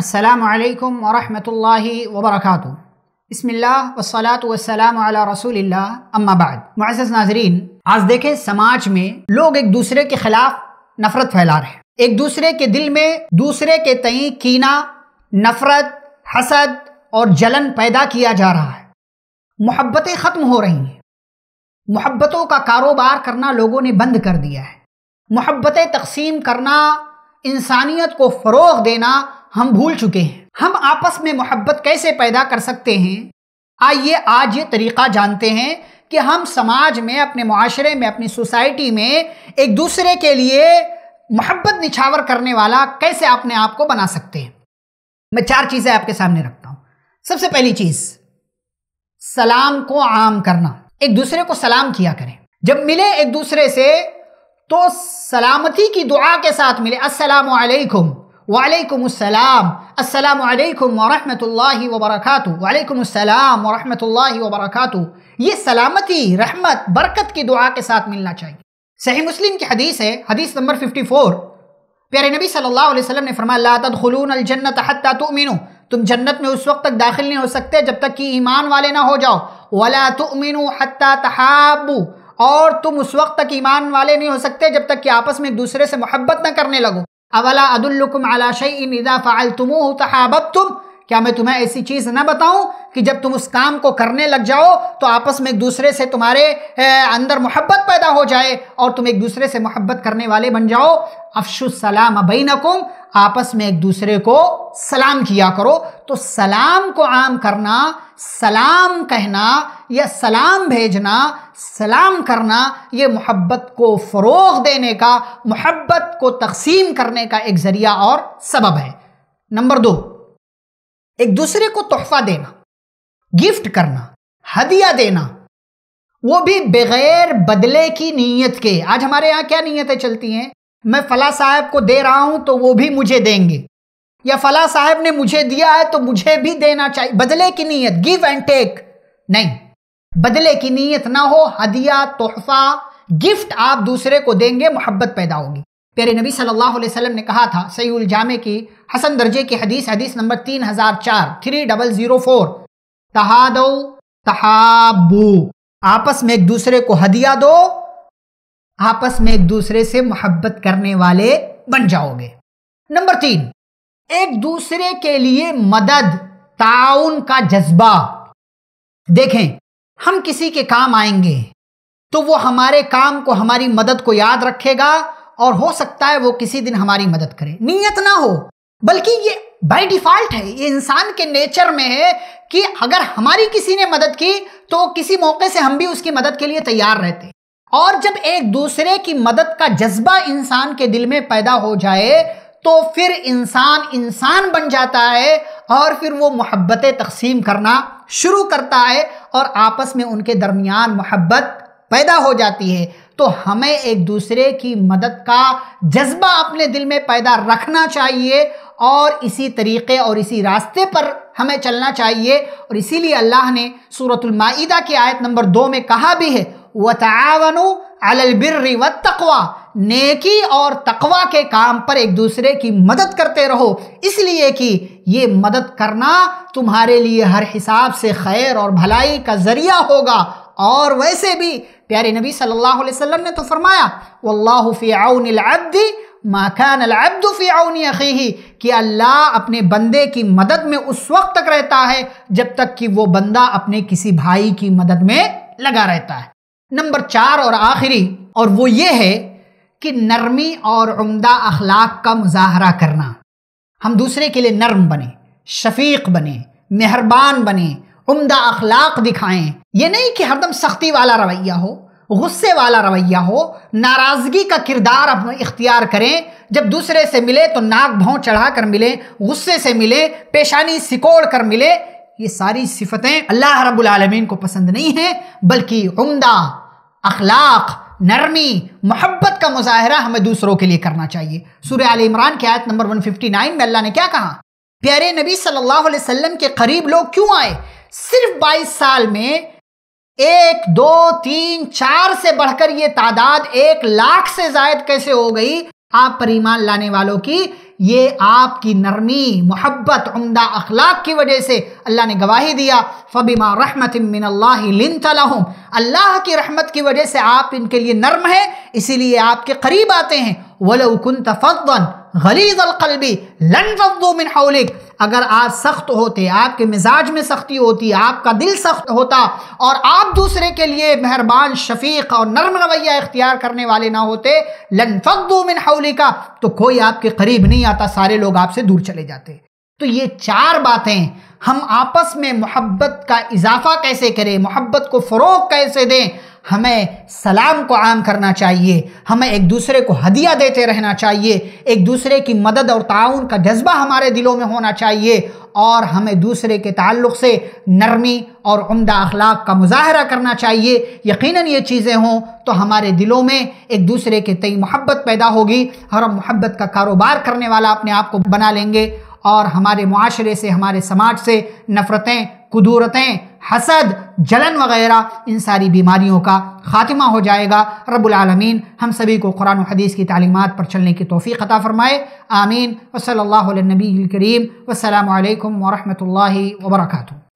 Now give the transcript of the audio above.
السلام علیکم ورحمۃ اللہ وبرکاتہ بسم اللہ وسلاۃ وسلام علیہ رسول اللہ اما بعد معزز ناظرین آج دیکھیں سماج میں لوگ ایک دوسرے کے خلاف نفرت پھیلا رہے ہیں ایک دوسرے کے دل میں دوسرے کے تئیں کینہ نفرت حسد اور جلن پیدا کیا جا رہا ہے محبتیں ختم ہو رہی ہیں محبتوں کا کاروبار کرنا لوگوں نے بند کر دیا ہے محبتیں تقسیم کرنا انسانیت کو فروغ دینا ہم بھول چکے ہیں ہم آپس میں محبت کیسے پیدا کر سکتے ہیں آئیے آج یہ طریقہ جانتے ہیں کہ ہم سماج میں اپنے معاشرے میں اپنی سوسائٹی میں ایک دوسرے کے لیے محبت نچھاور کرنے والا کیسے اپنے آپ کو بنا سکتے ہیں میں چار چیزیں آپ کے سامنے رکھتا ہوں سب سے پہلی چیز سلام کو عام کرنا ایک دوسرے کو سلام کیا کریں جب ملے ایک دوسرے سے تو سلامتی کی دعا کے ساتھ ملے السلام علیکم وعلیکم السلام السلام علیکم ورحمت اللہ وبرکاتہ وعلیکم السلام ورحمت اللہ وبرکاتہ یہ سلامتی رحمت برکت کی دعا کے ساتھ ملنا چاہیے صحیح مسلم کی حدیث ہے حدیث نمبر 54 پیارے نبی صلی اللہ علیہ وسلم نے فرما تدخلون الجنت حتی تؤمنو تم جنت میں اس وقت تک داخل نہیں ہو سکتے جب تک کہ ایمان والے نہ ہو جاؤ ولا تؤمنو حتی تحابو اور تم اس وقت تک ایمان والے نہیں ہو سکتے جب تک کہ آپس میں ایک دوسرے سے محبت نہ کرنے لگو اولا ادالکم علاشی اذا فعلتموه تحاببتم کیا میں تمہیں ایسی چیز نہ بتاؤں کہ جب تم اس کام کو کرنے لگ جاؤ تو آپس میں ایک دوسرے سے تمہارے اندر محبت پیدا ہو جائے اور تم ایک دوسرے سے محبت کرنے والے بن جاؤ افش السلام بینکم آپس میں ایک دوسرے کو سلام کیا کرو تو سلام کو عام کرنا سلام کہنا یا سلام بھیجنا سلام کرنا یہ محبت کو فروغ دینے کا محبت کو تقسیم کرنے کا ایک ذریعہ اور سبب ہے نمبر دو ایک دوسرے کو تحفہ دینا گفٹ کرنا ہدیہ دینا وہ بھی بغیر بدلے کی نیت کے آج ہمارے یہاں کیا نیتیں چلتی ہیں میں فلاں صاحب کو دے رہا ہوں تو وہ بھی مجھے دیں گے یا فلاں صاحب نے مجھے دیا ہے تو مجھے بھی دینا چاہیے بدلے کی نیت گیو اینڈ ٹیک نہیں بدلے کی نیت نہ ہو ہدیہ تحفہ گفٹ آپ دوسرے کو دیں گے محبت پیدا ہوگی پیارے نبی صلی اللہ علیہ وسلم نے کہا تھا سعود الجامع کی حسن درجے کی حدیث حدیث نمبر تین ہزار چار تھری ڈبل زیرو فور تحابو آپس میں ایک دوسرے کو ہدیہ دو آپس میں ایک دوسرے سے محبت کرنے والے بن جاؤ گے نمبر تین ایک دوسرے کے لیے مدد تعاون کا جذبہ دیکھیں ہم کسی کے کام آئیں گے تو وہ ہمارے کام کو ہماری مدد کو یاد رکھے گا اور ہو سکتا ہے وہ کسی دن ہماری مدد کرے نیت نہ ہو بلکہ یہ بائی ڈیفالٹ ہے یہ انسان کے نیچر میں ہے کہ اگر ہماری کسی نے مدد کی تو کسی موقع سے ہم بھی اس کی مدد کے لیے تیار رہتے اور جب ایک دوسرے کی مدد کا جذبہ انسان کے دل میں پیدا ہو جائے تو پھر انسان انسان بن جاتا ہے اور پھر وہ محبتیں تقسیم کرنا شروع کرتا ہے اور آپس میں ان کے درمیان محبت پیدا ہو جاتی ہے تو ہمیں ایک دوسرے کی مدد کا جذبہ اپنے دل میں پیدا رکھنا چاہیے اور اسی طریقے اور اسی راستے پر ہمیں چلنا چاہیے اور اسی لیے اللہ نے سورة المائدہ کی آیت نمبر دو میں کہا بھی ہے و تعاون البر و نیکی اور تقوا کے کام پر ایک دوسرے کی مدد کرتے رہو اس لیے کہ یہ مدد کرنا تمہارے لیے ہر حساب سے خیر اور بھلائی کا ذریعہ ہوگا اور ویسے بھی پیارے نبی صلی اللہ علیہ وسلم نے تو فرمایا کان العبد فی عون اخیہ کہ اللہ اپنے بندے کی مدد میں اس وقت تک رہتا ہے جب تک کہ وہ بندہ اپنے کسی بھائی کی مدد میں لگا رہتا ہے نمبر چار اور آخری اور وہ یہ ہے کہ نرمی اور عمدہ اخلاق کا مظاہرہ کرنا ہم دوسرے کے لیے نرم بنیں شفیق بنیں مہربان بنیں عمدہ اخلاق دکھائیں یہ نہیں کہ ہر دم سختی والا رویہ ہو غصے والا رویہ ہو ناراضگی کا کردار اختیار کریں جب دوسرے سے ملے تو ناک بھون چڑھا کر ملے غصے سے ملیں پیشانی سکوڑ کر ملے یہ ساری صفتیں اللہ رب العالمین کو پسند نہیں ہیں بلکہ عمدہ اخلاق نرمی محبت کا مظاہرہ ہمیں دوسروں کے لیے کرنا چاہیے سورہ آل عمران کی آیت نمبر 159 میں اللہ نے کیا کہا پیارے نبی صلی اللہ علیہ وسلم کے قریب لوگ کیوں آئے صرف بائیس سال میں ایک دو تین چار سے بڑھ کر یہ تعداد ایک لاکھ سے زائد کیسے ہو گئی آپ پر ایمان لانے والوں کی یہ آپ کی نرمی محبت عمدہ اخلاق کی وجہ سے اللہ نے گواہی دیا فبیمہ رحمت اللہ طلحم اللہ کی رحمت کی وجہ سے آپ ان کے لیے نرم ہیں اسی لیے آپ کے قریب آتے ہیں ولو كُنْتَ تف غلیظ القلبی لن فضو من حولک اگر آپ سخت ہوتے آپ کے مزاج میں سختی ہوتی آپ کا دل سخت ہوتا اور آپ دوسرے کے لیے مہربان شفیق اور نرم رویہ اختیار کرنے والے نہ ہوتے لن فضو من حولکا تو کوئی آپ کے قریب نہیں آتا سارے لوگ آپ سے دور چلے جاتے تو یہ چار باتیں ہم آپس میں محبت کا اضافہ کیسے کریں محبت کو فروغ کیسے دیں ہمیں سلام کو عام کرنا چاہیے ہمیں ایک دوسرے کو ہدیہ دیتے رہنا چاہیے ایک دوسرے کی مدد اور تعاون کا جذبہ ہمارے دلوں میں ہونا چاہیے اور ہمیں دوسرے کے تعلق سے نرمی اور عمدہ اخلاق کا مظاہرہ کرنا چاہیے یقیناً یہ چیزیں ہوں تو ہمارے دلوں میں ایک دوسرے کے تئیں محبت پیدا ہوگی اور ہم محبت کا کاروبار کرنے والا اپنے آپ کو بنا لیں گے اور ہمارے معاشرے سے ہمارے سماج سے نفرتیں قدورتیں حسد جلن وغیرہ ان ساری بیماریوں کا خاتمہ ہو جائے گا رب العالمین ہم سبھی کو قرآن و حدیث کی تعلیمات پر چلنے کی توفیق عطا فرمائے آمین وصلی اللہ علیہ نبی الکریم وسلام علیکم ورحمۃ اللہ وبرکاتہ